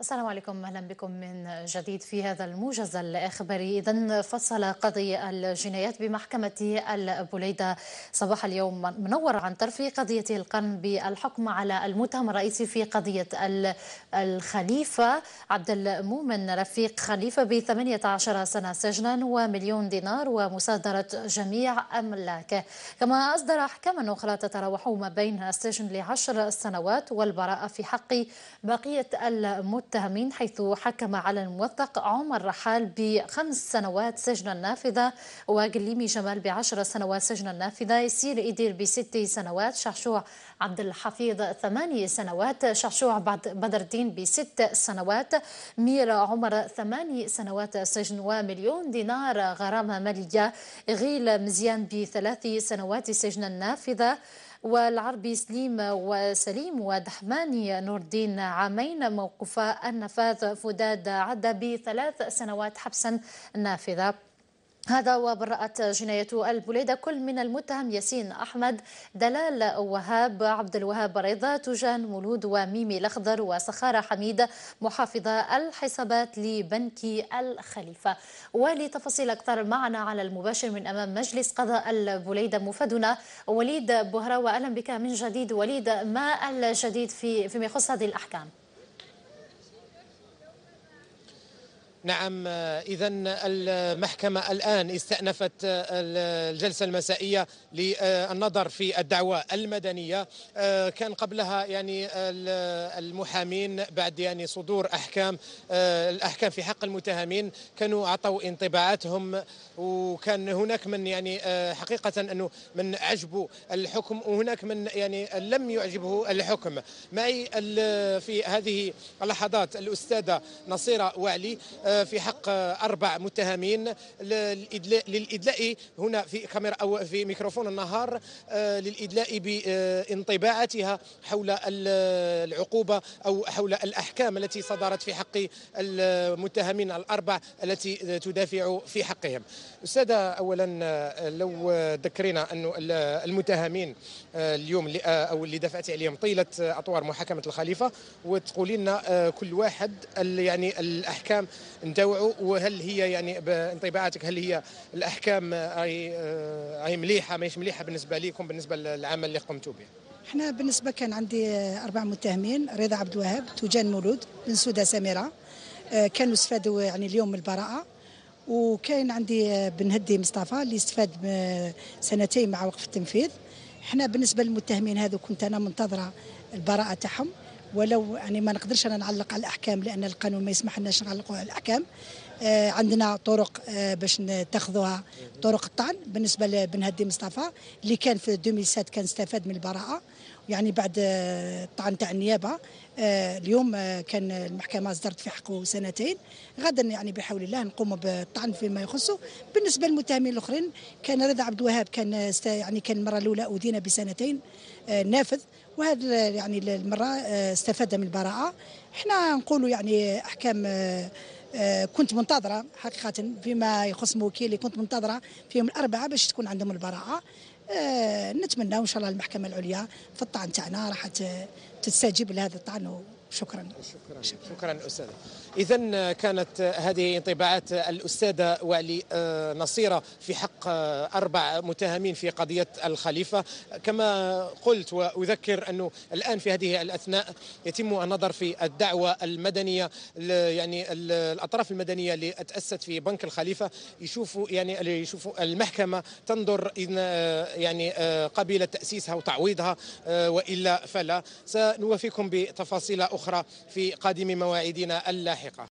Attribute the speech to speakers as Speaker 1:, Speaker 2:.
Speaker 1: السلام عليكم اهلا بكم من جديد في هذا الموجز الاخباري اذا فصل قضي الجنايات بمحكمه البوليده صباح اليوم منور عن طرف قضيه القرن بالحكم على المتهم الرئيسي في قضيه الخليفه عبد المؤمن رفيق خليفه ب 18 سنه سجنا ومليون دينار ومصادره جميع املاكه كما اصدر احكاما اخرى تتراوح ما بين السجن لعشر سنوات والبراءه في حق بقيه المتهم التهمين حيث حكم على الموثق عمر رحال بخمس سنوات سجن نافذة وقليمي جمال بعشر سنوات سجن نافذة يسير إدير بست سنوات شعشوع عبد الحفيظ ثماني سنوات شعشوع بدر الدين بست سنوات مير عمر ثماني سنوات سجن ومليون دينار غرامة مالية غيل مزيان بثلاث سنوات سجن نافذة والعربي سليم وسليم ودحماني نور الدين عامين موقفا النفاذ فداد عدى بثلاث سنوات حبسا نافذة هذا وبرأت جناية البوليدة كل من المتهم ياسين أحمد دلال وهاب عبد الوهاب رضا تجان مولود وميمي الأخضر وسخارة حميدة محافظة الحسابات لبنك الخليفة ولتفاصيل أكثر معنا على المباشر من أمام مجلس قضاء البوليدة مفادنا وليد بهراوة وأهلا بك من جديد وليد ما الجديد في فيما يخص هذه الأحكام؟
Speaker 2: نعم اذا المحكمه الان استأنفت الجلسه المسائيه للنظر في الدعوه المدنيه كان قبلها يعني المحامين بعد يعني صدور احكام الاحكام في حق المتهمين كانوا عطوا انطباعاتهم وكان هناك من يعني حقيقه انه من عجبوا الحكم وهناك من يعني لم يعجبه الحكم معي في هذه اللحظات الاستاذه نصيره وعلي آه، في حق اربع متهمين للادلاء هنا في كاميرا او في ميكروفون النهار آه، للادلاء بانطباعاتها حول العقوبه او حول الاحكام التي صدرت في حق المتهمين الاربع التي تدافع في حقهم. استاذه اولا لو ذكرنا انه المتهمين آه، اليوم او اللي دفعت عليهم طيله اطوار محاكمه الخليفه وتقولي لنا كل واحد يعني الاحكام نتابعوا وهل هي يعني بانطباعاتك هل هي الاحكام هي آه، مليحه ماهيش مليحه بالنسبه لكم بالنسبه للعمل اللي قمتوا به؟
Speaker 3: احنا بالنسبه كان عندي اربع متهمين رضا عبد الوهاب توجان مولود بن سوده سميره آه، كانوا استفادوا يعني اليوم من البراءه وكاين عندي آه، بن هدي مصطفى اللي استفاد سنتين مع وقف التنفيذ احنا بالنسبه للمتهمين هذو كنت انا منتظره البراءه تاعهم ولو يعني ما نقدرش انا نعلق على الاحكام لان القانون ما يسمح لناش نعلقوا على الاحكام آه عندنا طرق آه باش تاخذوها طرق الطعن بالنسبه لبن هدي مصطفى اللي كان في 2007 كان استفاد من البراءه يعني بعد الطعن آه، تاع النيابه آه اليوم آه، كان المحكمه اصدرت في حقه سنتين غدا يعني بحول الله نقوم بالطعن فيما يخصه بالنسبه للمتهمين الاخرين كان رضا عبد الوهاب كان يعني كان المره الاولى ادين بسنتين آه، نافذ وهذا يعني المره آه، استفاد من البراءه احنا نقولوا يعني احكام آه، آه، كنت منتظره حقيقه فيما يخص موكيلي كنت منتظره فيهم الاربعه باش تكون عندهم البراءه نتمنى ان شاء الله المحكمه العليا في الطعن تاعنا راح تستجيب لهذا الطعن شكرا
Speaker 2: شكرا شكرا, أستاذة إذا كانت هذه انطباعات الأستاذة ولي آه، نصيرة في حق آه، أربع متهمين في قضية الخليفة كما قلت وأذكر أنه الآن في هذه الأثناء يتم النظر في الدعوة المدنية يعني الأطراف المدنية اللي تأسست في بنك الخليفة يشوفوا يعني يشوفوا المحكمة تنظر آه، يعني قبيله تأسيسها وتعويضها وإلا فلا سنوافيكم بتفاصيل أخرى في قادم مواعيدنا اللاحقة